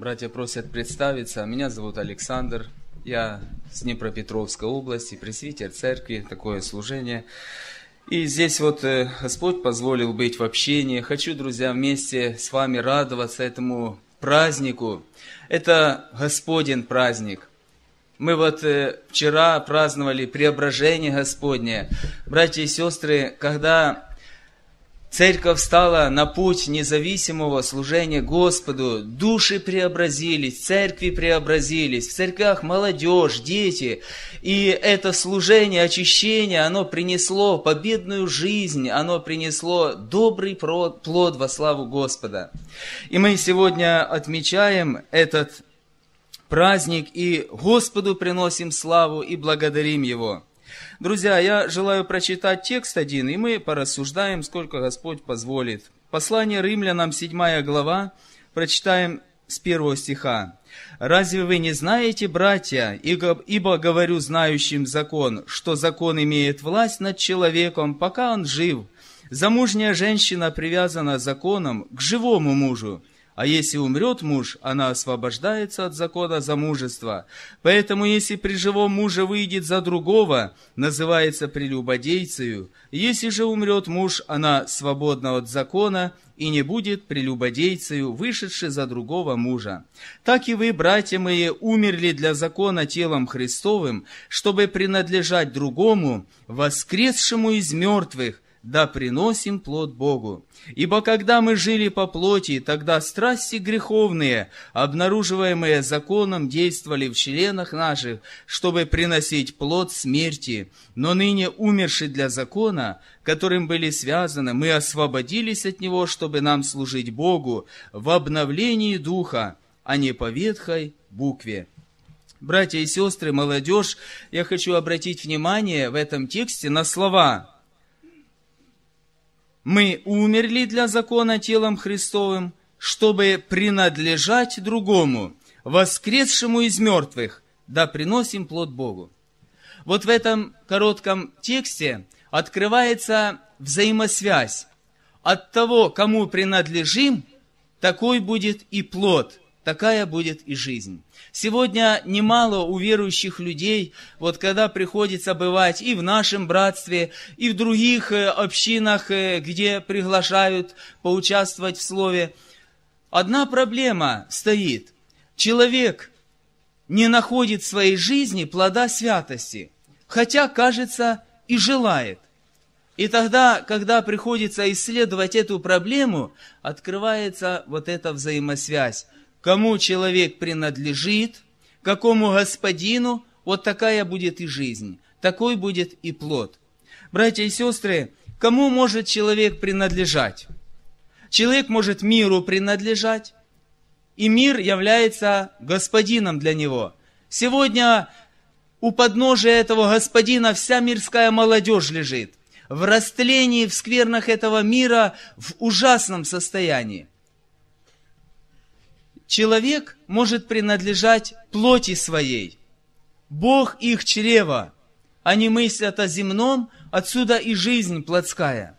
Братья просят представиться. Меня зовут Александр. Я с Днепропетровской области, пресвитер церкви, такое служение. И здесь вот э, Господь позволил быть в общении. Хочу, друзья, вместе с вами радоваться этому празднику. Это Господень праздник. Мы вот э, вчера праздновали преображение Господне. Братья и сестры, когда Церковь стала на путь независимого служения Господу, души преобразились, церкви преобразились, в церквях молодежь, дети. И это служение, очищение, оно принесло победную жизнь, оно принесло добрый плод во славу Господа. И мы сегодня отмечаем этот праздник и Господу приносим славу и благодарим Его. Друзья, я желаю прочитать текст один, и мы порассуждаем, сколько Господь позволит. Послание римлянам, 7 глава, прочитаем с первого стиха. «Разве вы не знаете, братья, ибо говорю знающим закон, что закон имеет власть над человеком, пока он жив? Замужняя женщина привязана законом к живому мужу, а если умрет муж, она освобождается от закона замужества. Поэтому, если при живом муже выйдет за другого, называется прелюбодейцею. Если же умрет муж, она свободна от закона и не будет прелюбодейцею, вышедшей за другого мужа. Так и вы, братья мои, умерли для закона телом Христовым, чтобы принадлежать другому, воскресшему из мертвых, да приносим плод Богу. Ибо когда мы жили по плоти, тогда страсти греховные, обнаруживаемые законом, действовали в членах наших, чтобы приносить плод смерти. Но ныне умерши для закона, которым были связаны, мы освободились от него, чтобы нам служить Богу в обновлении духа, а не по ветхой букве. Братья и сестры, молодежь, я хочу обратить внимание в этом тексте на слова мы умерли для закона телом Христовым, чтобы принадлежать другому, воскресшему из мертвых, да приносим плод Богу. Вот в этом коротком тексте открывается взаимосвязь. От того, кому принадлежим, такой будет и плод такая будет и жизнь. Сегодня немало у верующих людей, вот когда приходится бывать и в нашем братстве, и в других э, общинах, э, где приглашают поучаствовать в слове, одна проблема стоит. Человек не находит в своей жизни плода святости, хотя, кажется, и желает. И тогда, когда приходится исследовать эту проблему, открывается вот эта взаимосвязь. Кому человек принадлежит, какому господину, вот такая будет и жизнь, такой будет и плод. Братья и сестры, кому может человек принадлежать? Человек может миру принадлежать, и мир является господином для него. Сегодня у подножия этого господина вся мирская молодежь лежит. В растлении, в сквернах этого мира, в ужасном состоянии. Человек может принадлежать плоти своей. Бог их чрево. Они а мыслят о земном, отсюда и жизнь плотская.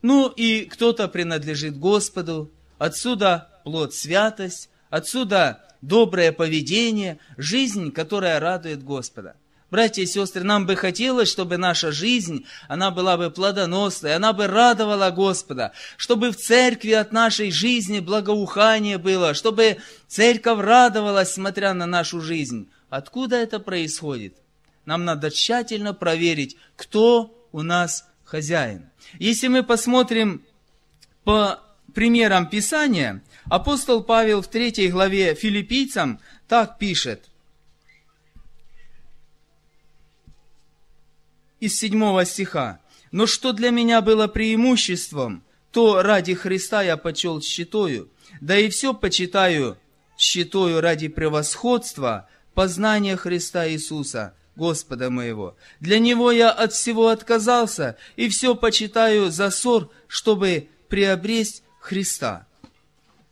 Ну и кто-то принадлежит Господу, отсюда плод святость, отсюда доброе поведение, жизнь, которая радует Господа. Братья и сестры, нам бы хотелось, чтобы наша жизнь, она была бы плодоносной, она бы радовала Господа, чтобы в церкви от нашей жизни благоухание было, чтобы церковь радовалась, смотря на нашу жизнь. Откуда это происходит? Нам надо тщательно проверить, кто у нас хозяин. Если мы посмотрим по примерам Писания, апостол Павел в третьей главе филиппийцам так пишет – из 7 стиха. «Но что для меня было преимуществом, то ради Христа я почел щитою, да и все почитаю щитою ради превосходства познания Христа Иисуса, Господа моего. Для Него я от всего отказался, и все почитаю за ссор, чтобы приобрести Христа».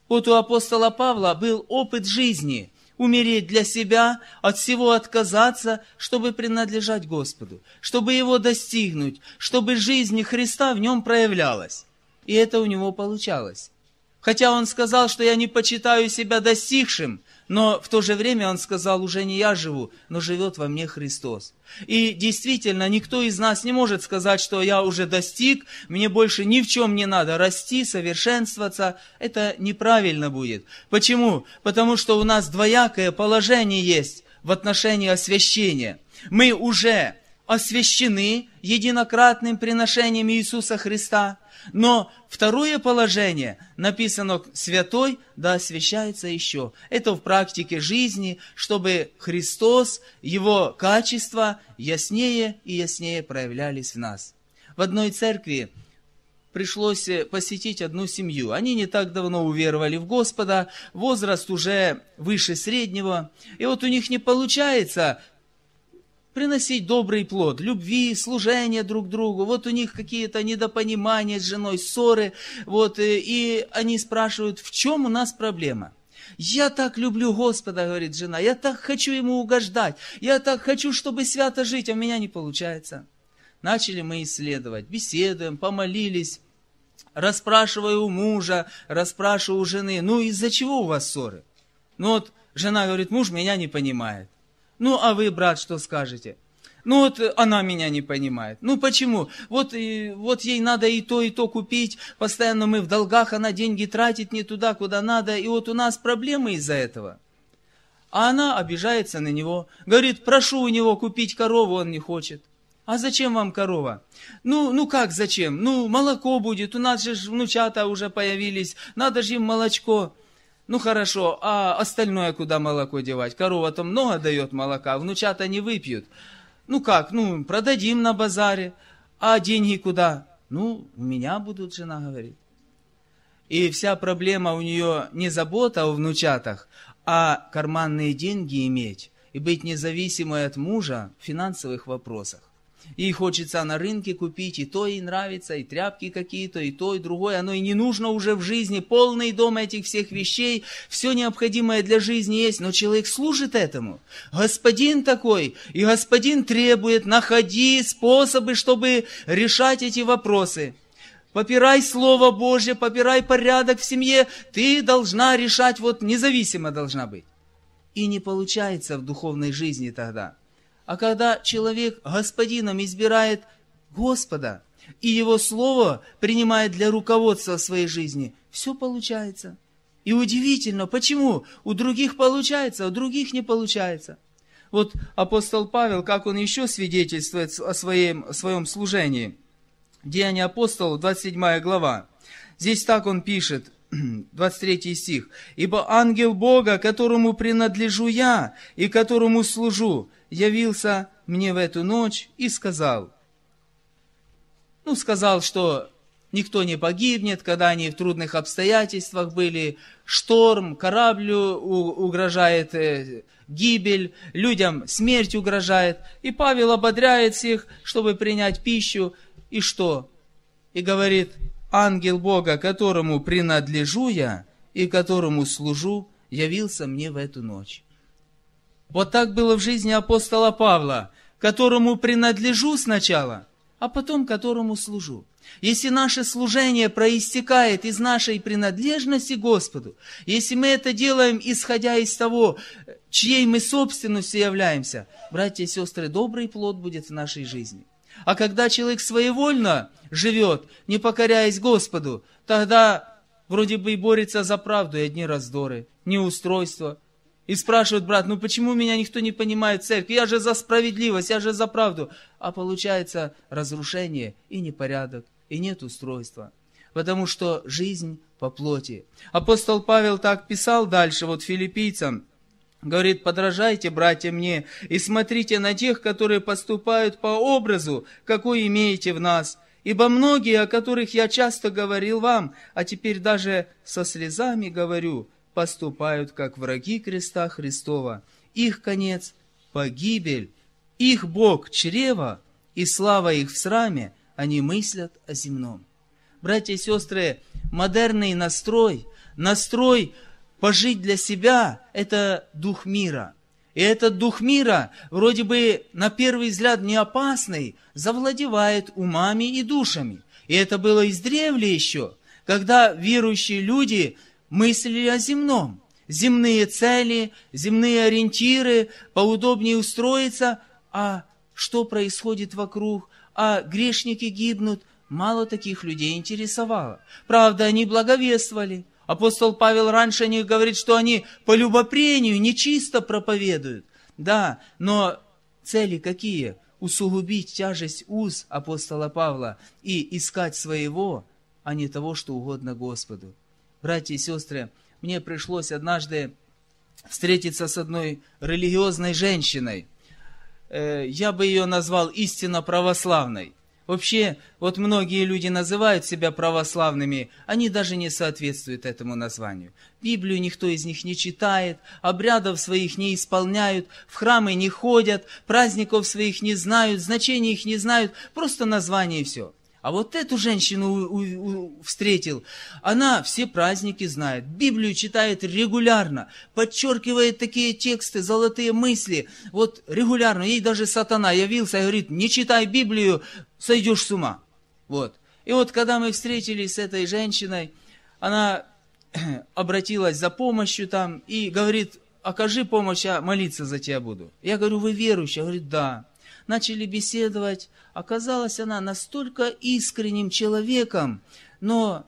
Вот у апостола Павла был опыт жизни – умереть для себя, от всего отказаться, чтобы принадлежать Господу, чтобы Его достигнуть, чтобы жизнь Христа в нем проявлялась. И это у него получалось. Хотя он сказал, что я не почитаю себя достигшим, но в то же время он сказал, уже не я живу, но живет во мне Христос. И действительно, никто из нас не может сказать, что я уже достиг, мне больше ни в чем не надо расти, совершенствоваться. Это неправильно будет. Почему? Потому что у нас двоякое положение есть в отношении освящения. Мы уже освящены единократным приношением Иисуса Христа – но второе положение написано «святой да освящается еще». Это в практике жизни, чтобы Христос, Его качества яснее и яснее проявлялись в нас. В одной церкви пришлось э, посетить одну семью. Они не так давно уверовали в Господа, возраст уже выше среднего, и вот у них не получается приносить добрый плод, любви, служения друг другу. Вот у них какие-то недопонимания с женой, ссоры. Вот, э, и они спрашивают, в чем у нас проблема? Я так люблю Господа, говорит жена, я так хочу Ему угождать, я так хочу, чтобы свято жить, а у меня не получается. Начали мы исследовать, беседуем, помолились, расспрашиваю у мужа, расспрашиваю у жены, ну из-за чего у вас ссоры? Ну вот жена говорит, муж меня не понимает. Ну, а вы, брат, что скажете? Ну вот она меня не понимает. Ну почему? Вот, и, вот ей надо и то, и то купить. Постоянно мы в долгах, она деньги тратит не туда, куда надо. И вот у нас проблемы из-за этого. А она обижается на него. Говорит, прошу у него купить корову, он не хочет. А зачем вам корова? Ну, ну как зачем? Ну молоко будет, у нас же внучата уже появились, надо же им молочко. Ну хорошо, а остальное куда молоко девать? Корова-то много дает молока, внучата не выпьют. Ну как, ну продадим на базаре, а деньги куда? Ну, у меня будут, жена говорит. И вся проблема у нее не забота о внучатах, а карманные деньги иметь и быть независимой от мужа в финансовых вопросах. И хочется на рынке купить, и то и нравится, и тряпки какие-то, и то, и другое. Оно и не нужно уже в жизни. Полный дом этих всех вещей, все необходимое для жизни есть, но человек служит этому. Господин такой, и господин требует, находи способы, чтобы решать эти вопросы. Попирай Слово Божье, попирай порядок в семье, ты должна решать, вот независимо должна быть. И не получается в духовной жизни тогда – а когда человек господином избирает Господа, и его слово принимает для руководства своей жизни, все получается. И удивительно, почему у других получается, а у других не получается. Вот апостол Павел, как он еще свидетельствует о своем, о своем служении. Деяния апостолов, 27 глава. Здесь так он пишет. 23 стих. «Ибо ангел Бога, которому принадлежу я и которому служу, явился мне в эту ночь и сказал». Ну, сказал, что никто не погибнет, когда они в трудных обстоятельствах были, шторм, кораблю угрожает э, гибель, людям смерть угрожает. И Павел ободряет всех, чтобы принять пищу, и что? И говорит, Ангел Бога, которому принадлежу я и которому служу, явился мне в эту ночь. Вот так было в жизни апостола Павла, которому принадлежу сначала, а потом которому служу. Если наше служение проистекает из нашей принадлежности Господу, если мы это делаем, исходя из того, чьей мы собственностью являемся, братья и сестры, добрый плод будет в нашей жизни. А когда человек своевольно живет, не покоряясь Господу, тогда вроде бы и борется за правду, и одни раздоры, неустройство. И спрашивают брат, ну почему меня никто не понимает в церкви? Я же за справедливость, я же за правду. А получается разрушение и непорядок, и нет устройства. Потому что жизнь по плоти. Апостол Павел так писал дальше, вот филиппийцам, Говорит, подражайте, братья, мне, и смотрите на тех, которые поступают по образу, какой имеете в нас. Ибо многие, о которых я часто говорил вам, а теперь даже со слезами говорю, поступают как враги креста Христова. Их конец — погибель, их Бог — чрево, и слава их в сраме, они мыслят о земном. Братья и сестры, модерный настрой, настрой — Пожить для себя – это дух мира. И этот дух мира, вроде бы на первый взгляд не опасный, завладевает умами и душами. И это было издревле еще, когда верующие люди мыслили о земном. Земные цели, земные ориентиры, поудобнее устроиться, а что происходит вокруг, а грешники гибнут, мало таких людей интересовало. Правда, они благовествовали, Апостол Павел раньше о них говорит, что они по любопрению нечисто проповедуют. Да, но цели какие? Усугубить тяжесть уз апостола Павла и искать своего, а не того, что угодно Господу. Братья и сестры, мне пришлось однажды встретиться с одной религиозной женщиной. Э, я бы ее назвал истинно православной. Вообще, вот многие люди называют себя православными, они даже не соответствуют этому названию. Библию никто из них не читает, обрядов своих не исполняют, в храмы не ходят, праздников своих не знают, значений их не знают, просто название и все. А вот эту женщину встретил. Она все праздники знает, Библию читает регулярно, подчеркивает такие тексты, золотые мысли. Вот регулярно. Ей даже сатана явился и говорит, не читай Библию, сойдешь с ума. Вот. И вот когда мы встретились с этой женщиной, она обратилась за помощью там и говорит, окажи помощь, я молиться за тебя буду. Я говорю, вы верующие? Она говорит, да. Начали беседовать, Оказалась она настолько искренним человеком, но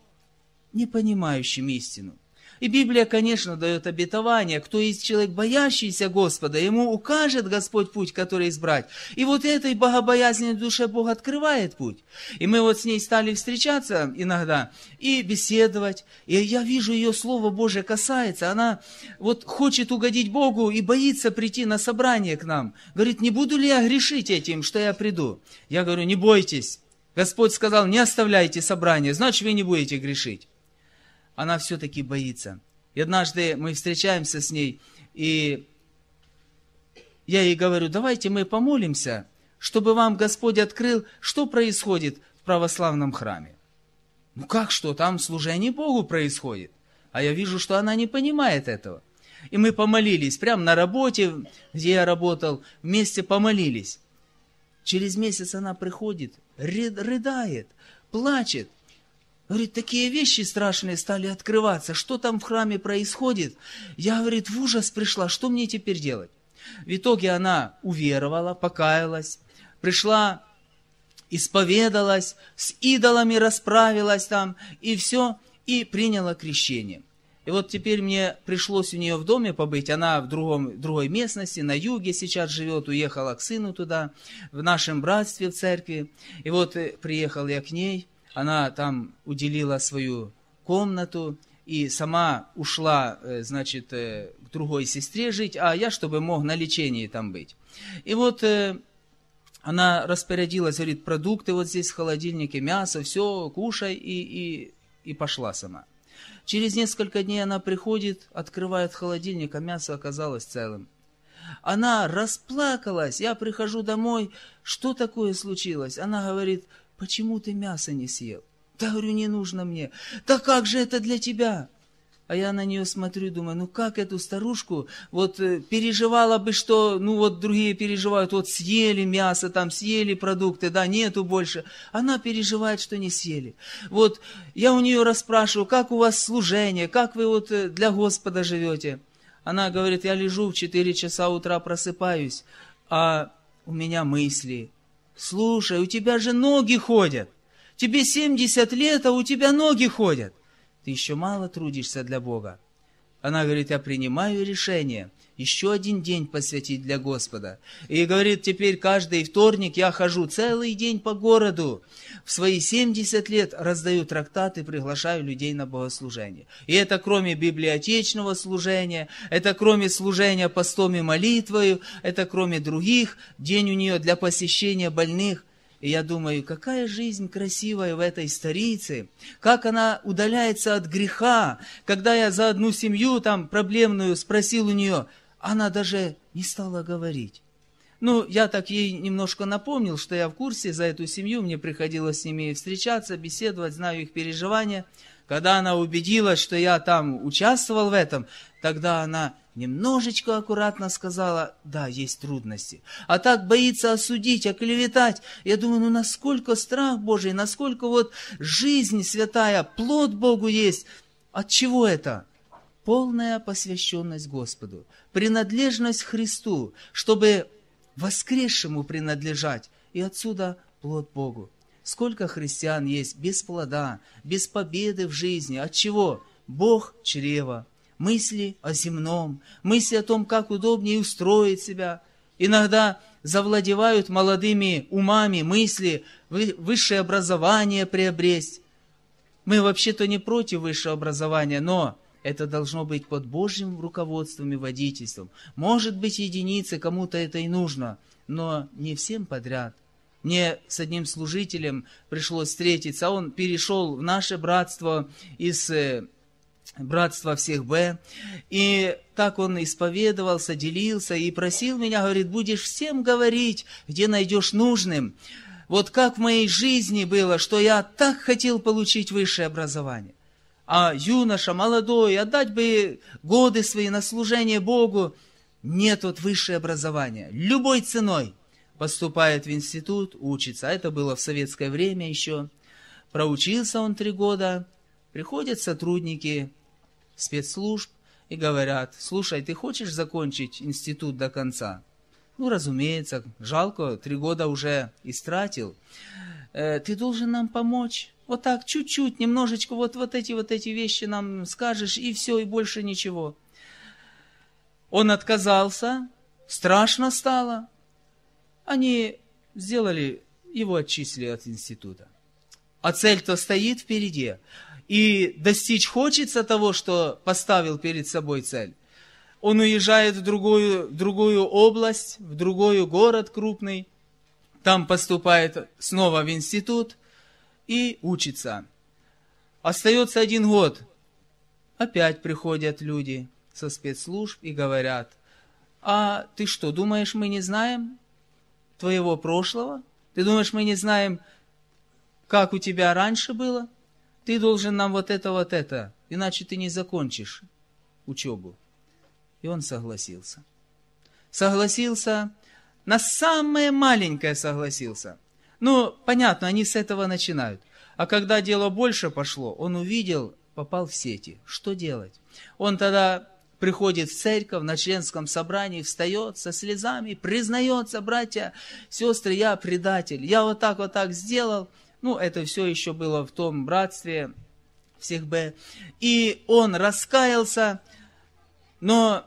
не понимающим истину. И Библия, конечно, дает обетование. Кто есть человек, боящийся Господа, ему укажет Господь путь, который избрать. И вот этой богобоязненной душе Бог открывает путь. И мы вот с ней стали встречаться иногда и беседовать. И я вижу, ее Слово Божие касается. Она вот хочет угодить Богу и боится прийти на собрание к нам. Говорит, не буду ли я грешить этим, что я приду? Я говорю, не бойтесь. Господь сказал, не оставляйте собрание, значит, вы не будете грешить она все-таки боится. И однажды мы встречаемся с ней, и я ей говорю, давайте мы помолимся, чтобы вам Господь открыл, что происходит в православном храме. Ну как что, там служение Богу происходит. А я вижу, что она не понимает этого. И мы помолились, прямо на работе, где я работал, вместе помолились. Через месяц она приходит, рыдает, плачет. Говорит, такие вещи страшные стали открываться. Что там в храме происходит? Я, говорит, в ужас пришла. Что мне теперь делать? В итоге она уверовала, покаялась, пришла, исповедалась, с идолами расправилась там, и все, и приняла крещение. И вот теперь мне пришлось у нее в доме побыть. Она в другом, другой местности, на юге сейчас живет, уехала к сыну туда, в нашем братстве, в церкви. И вот э, приехал я к ней – она там уделила свою комнату и сама ушла, э, значит, э, к другой сестре жить, а я, чтобы мог на лечении там быть. И вот э, она распорядилась, говорит, продукты вот здесь в холодильнике, мясо, все, кушай, и, и, и пошла сама. Через несколько дней она приходит, открывает холодильник, а мясо оказалось целым. Она расплакалась, я прихожу домой, что такое случилось? Она говорит, почему ты мясо не съел? Да, говорю, не нужно мне. Да как же это для тебя? А я на нее смотрю и думаю, ну как эту старушку, вот э, переживала бы, что, ну вот другие переживают, вот съели мясо, там съели продукты, да, нету больше. Она переживает, что не съели. Вот я у нее расспрашиваю, как у вас служение, как вы вот э, для Господа живете. Она говорит, я лежу в 4 часа утра, просыпаюсь, а у меня мысли – «Слушай, у тебя же ноги ходят! Тебе семьдесят лет, а у тебя ноги ходят! Ты еще мало трудишься для Бога!» Она говорит, я принимаю решение еще один день посвятить для Господа. И говорит, теперь каждый вторник я хожу целый день по городу. В свои 70 лет раздаю трактаты, приглашаю людей на богослужение. И это кроме библиотечного служения, это кроме служения постом и молитвою, это кроме других, день у нее для посещения больных – и я думаю, какая жизнь красивая в этой старице, как она удаляется от греха. Когда я за одну семью там проблемную спросил у нее, она даже не стала говорить. Ну, я так ей немножко напомнил, что я в курсе за эту семью, мне приходилось с ними встречаться, беседовать, знаю их переживания. Когда она убедилась, что я там участвовал в этом, тогда она Немножечко аккуратно сказала, да, есть трудности. А так боится осудить, оклеветать. Я думаю, ну насколько страх Божий, насколько вот жизнь святая, плод Богу есть. От чего это? Полная посвященность Господу, принадлежность Христу, чтобы воскресшему принадлежать. И отсюда плод Богу. Сколько христиан есть без плода, без победы в жизни. От чего? Бог чрева мысли о земном, мысли о том, как удобнее устроить себя. Иногда завладевают молодыми умами мысли высшее образование приобресть. Мы вообще-то не против высшего образования, но это должно быть под Божьим руководством и водительством. Может быть, единицы, кому-то это и нужно, но не всем подряд. Мне с одним служителем пришлось встретиться, а он перешел в наше братство из э, братства всех Б. И так он исповедовался, делился и просил меня, говорит, будешь всем говорить, где найдешь нужным. Вот как в моей жизни было, что я так хотел получить высшее образование. А юноша, молодой, отдать бы годы свои на служение Богу. Нет вот высшее образование. Любой ценой поступает в институт, учится. А это было в советское время еще. Проучился он три года, Приходят сотрудники спецслужб и говорят, слушай, ты хочешь закончить институт до конца? Ну, разумеется, жалко, три года уже истратил. Э, ты должен нам помочь. Вот так, чуть-чуть, немножечко, вот, вот эти вот эти вещи нам скажешь, и все, и больше ничего. Он отказался, страшно стало. Они сделали, его отчислили от института. А цель-то стоит впереди и достичь хочется того, что поставил перед собой цель. Он уезжает в другую, в другую область, в другой город крупный, там поступает снова в институт и учится. Остается один год. Опять приходят люди со спецслужб и говорят, а ты что, думаешь, мы не знаем твоего прошлого? Ты думаешь, мы не знаем, как у тебя раньше было? Ты должен нам вот это, вот это, иначе ты не закончишь учебу. И он согласился. Согласился, на самое маленькое согласился. Ну, понятно, они с этого начинают. А когда дело больше пошло, он увидел, попал в сети. Что делать? Он тогда приходит в церковь, на членском собрании встает со слезами, признается, братья, сестры, я предатель, я вот так, вот так сделал – ну, это все еще было в том братстве всех Б. И он раскаялся, но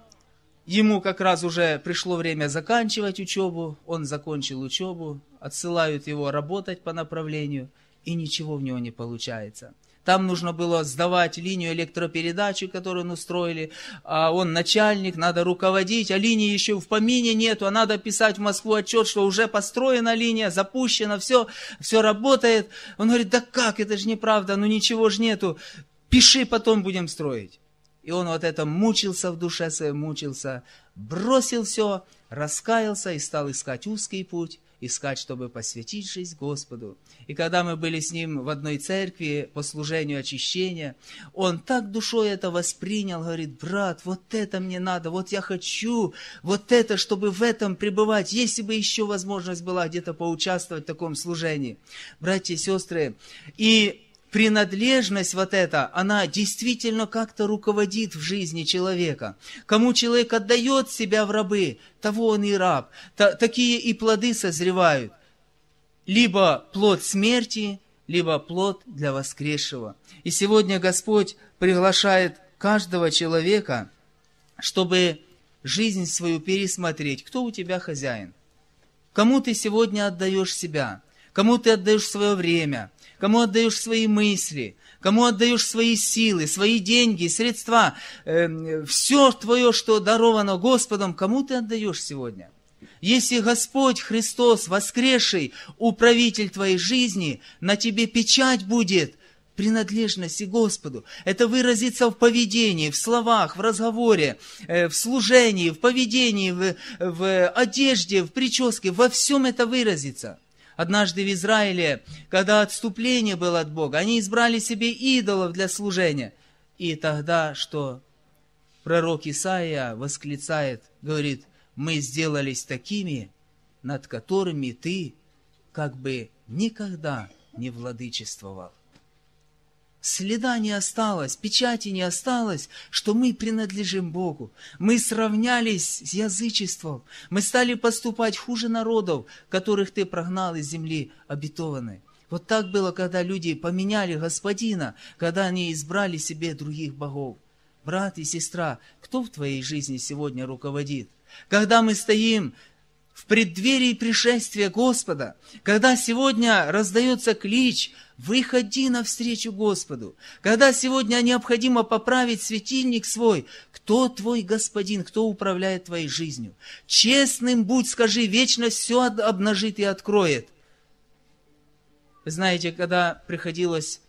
ему как раз уже пришло время заканчивать учебу. Он закончил учебу, отсылают его работать по направлению, и ничего в него не получается там нужно было сдавать линию электропередачи, которую он устроили, а он начальник, надо руководить, а линии еще в помине нету, а надо писать в Москву отчет, что уже построена линия, запущена, все, все работает. Он говорит, да как, это же неправда, ну ничего же нету, пиши, потом будем строить. И он вот это мучился в душе своей, мучился, бросил все, раскаялся и стал искать узкий путь, искать, чтобы посвятить жизнь Господу. И когда мы были с ним в одной церкви по служению очищения, он так душой это воспринял, говорит, брат, вот это мне надо, вот я хочу, вот это, чтобы в этом пребывать, если бы еще возможность была где-то поучаствовать в таком служении. Братья и сестры, и принадлежность вот эта, она действительно как-то руководит в жизни человека. Кому человек отдает себя в рабы, того он и раб. Т такие и плоды созревают. Либо плод смерти, либо плод для воскресшего. И сегодня Господь приглашает каждого человека, чтобы жизнь свою пересмотреть. Кто у тебя хозяин? Кому ты сегодня отдаешь себя? Кому ты отдаешь свое время? кому отдаешь свои мысли, кому отдаешь свои силы, свои деньги, средства, э, эм, все твое, что даровано Господом, кому ты отдаешь сегодня? Если Господь Христос воскресший, управитель твоей жизни, на тебе печать будет принадлежности Господу. Это выразится в поведении, в словах, в разговоре, э, в служении, в поведении, в, в одежде, в прическе. Во всем это выразится – однажды в Израиле, когда отступление было от Бога, они избрали себе идолов для служения. И тогда что? Пророк Исаия восклицает, говорит, мы сделались такими, над которыми ты как бы никогда не владычествовал следа не осталось, печати не осталось, что мы принадлежим Богу. Мы сравнялись с язычеством, мы стали поступать хуже народов, которых ты прогнал из земли обетованной. Вот так было, когда люди поменяли Господина, когда они избрали себе других богов. Брат и сестра, кто в твоей жизни сегодня руководит? Когда мы стоим в преддверии пришествия Господа, когда сегодня раздается клич «Выходи навстречу Господу», когда сегодня необходимо поправить светильник свой, кто твой Господин, кто управляет твоей жизнью. Честным будь, скажи, вечно все обнажит и откроет. Вы знаете, когда приходилось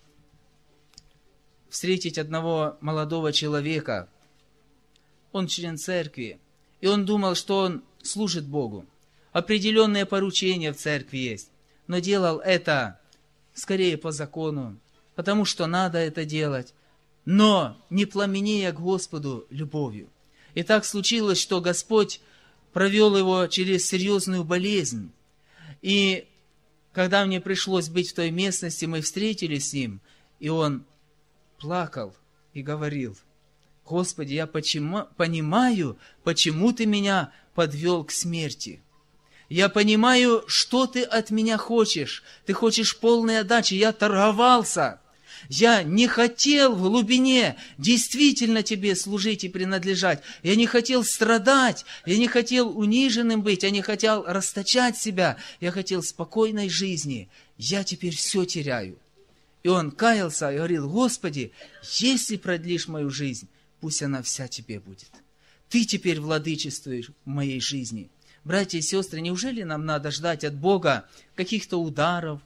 встретить одного молодого человека, он член церкви, и он думал, что он служит Богу определенные поручения в церкви есть, но делал это скорее по закону, потому что надо это делать, но не пламенея к Господу любовью. И так случилось, что Господь провел его через серьезную болезнь. И когда мне пришлось быть в той местности, мы встретились с ним, и он плакал и говорил, «Господи, я почему, понимаю, почему ты меня подвел к смерти». Я понимаю, что ты от меня хочешь. Ты хочешь полной отдачи. Я торговался. Я не хотел в глубине действительно тебе служить и принадлежать. Я не хотел страдать, я не хотел униженным быть, я не хотел расточать себя. Я хотел спокойной жизни. Я теперь все теряю. И он каялся и говорил, Господи, если продлишь мою жизнь, пусть она вся тебе будет. Ты теперь владычествуешь в моей жизни. Братья и сестры, неужели нам надо ждать от Бога каких-то ударов,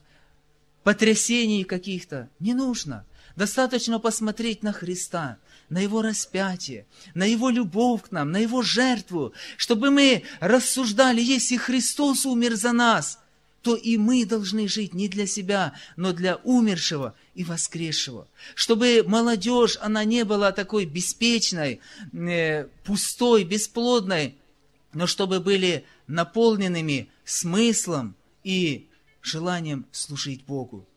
потрясений каких-то? Не нужно. Достаточно посмотреть на Христа, на Его распятие, на Его любовь к нам, на Его жертву, чтобы мы рассуждали, если Христос умер за нас, то и мы должны жить не для себя, но для умершего и воскресшего. Чтобы молодежь, она не была такой беспечной, э, пустой, бесплодной, но чтобы были наполненными смыслом и желанием служить Богу.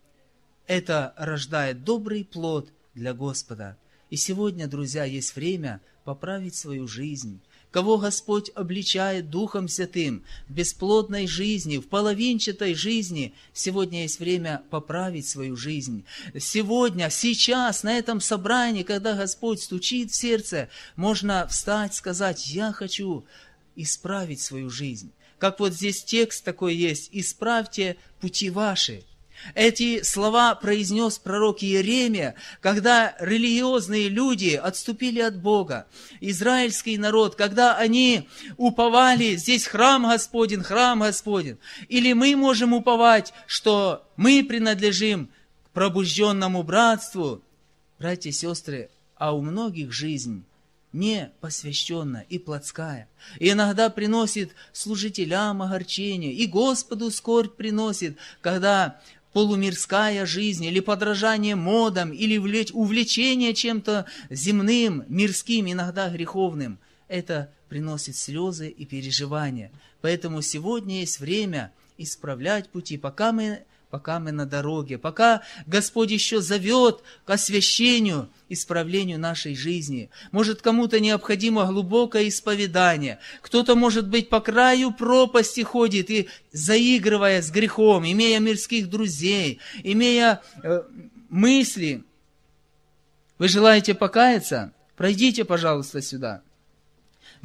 Это рождает добрый плод для Господа. И сегодня, друзья, есть время поправить свою жизнь. Кого Господь обличает Духом Святым в бесплодной жизни, в половинчатой жизни, сегодня есть время поправить свою жизнь. Сегодня, сейчас, на этом собрании, когда Господь стучит в сердце, можно встать, сказать, я хочу исправить свою жизнь. Как вот здесь текст такой есть, «Исправьте пути ваши». Эти слова произнес пророк Иеремия, когда религиозные люди отступили от Бога. Израильский народ, когда они уповали, здесь храм Господень, храм Господень. Или мы можем уповать, что мы принадлежим к пробужденному братству. Братья и сестры, а у многих жизнь не посвященная и плотская, и иногда приносит служителям огорчение, и Господу скорбь приносит, когда полумирская жизнь или подражание модам, или увлечение чем-то земным, мирским, иногда греховным, это приносит слезы и переживания. Поэтому сегодня есть время исправлять пути, пока мы пока мы на дороге, пока Господь еще зовет к освящению, исправлению нашей жизни. Может, кому-то необходимо глубокое исповедание, кто-то, может быть, по краю пропасти ходит и, заигрывая с грехом, имея мирских друзей, имея э, мысли, вы желаете покаяться? Пройдите, пожалуйста, сюда.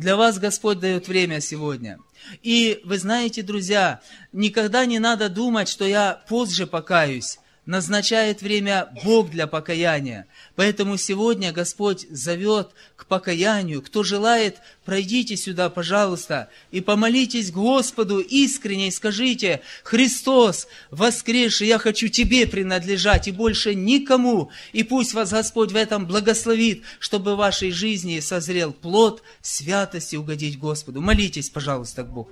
Для вас Господь дает время сегодня. И вы знаете, друзья, никогда не надо думать, что я позже покаюсь назначает время Бог для покаяния. Поэтому сегодня Господь зовет к покаянию. Кто желает, пройдите сюда, пожалуйста, и помолитесь Господу искренне и скажите, «Христос, воскрес, я хочу Тебе принадлежать и больше никому, и пусть вас Господь в этом благословит, чтобы в вашей жизни созрел плод святости угодить Господу». Молитесь, пожалуйста, к Богу.